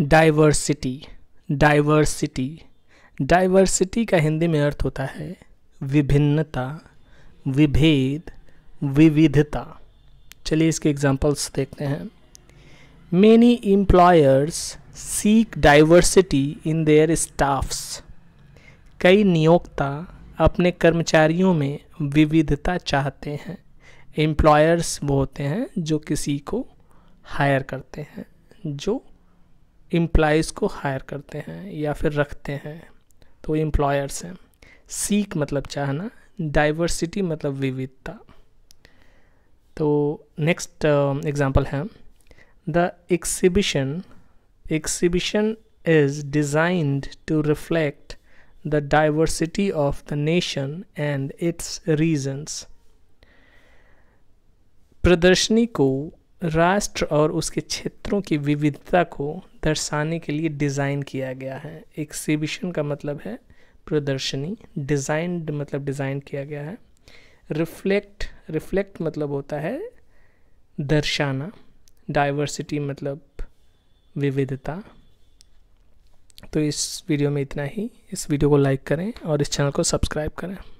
diversity diversity diversity का हिंदी में अर्थ होता है विभिन्नता विभेद विविधता चलिए इसके एग्जांपल्स देखते हैं many employers seek diversity in their staffs कई नियोक्ता अपने कर्मचारियों में विविधता चाहते हैं एम्प्लॉयर्स वो होते हैं जो किसी को हायर करते हैं जो एम्प्लॉयज़ को हायर करते हैं या फिर रखते हैं तो एम्प्लॉयर्स हैं सीख मतलब चाहना डाइवर्सिटी मतलब विविधता तो नेक्स्ट एग्जांपल um, है the exhibition exhibition is designed to reflect the diversity of the nation and its regions प्रदर्शनी को राष्ट्र और उसके क्षेत्रों की विविधता को दर्शाने के लिए डिज़ाइन किया गया है एक्सिबिशन का मतलब है प्रदर्शनी डिज़ाइंड मतलब डिज़ाइन किया गया है रिफ्लेक्ट रिफ्लेक्ट मतलब होता है दर्शाना डाइवर्सिटी मतलब विविधता तो इस वीडियो में इतना ही इस वीडियो को लाइक करें और इस चैनल को सब्सक्राइब करें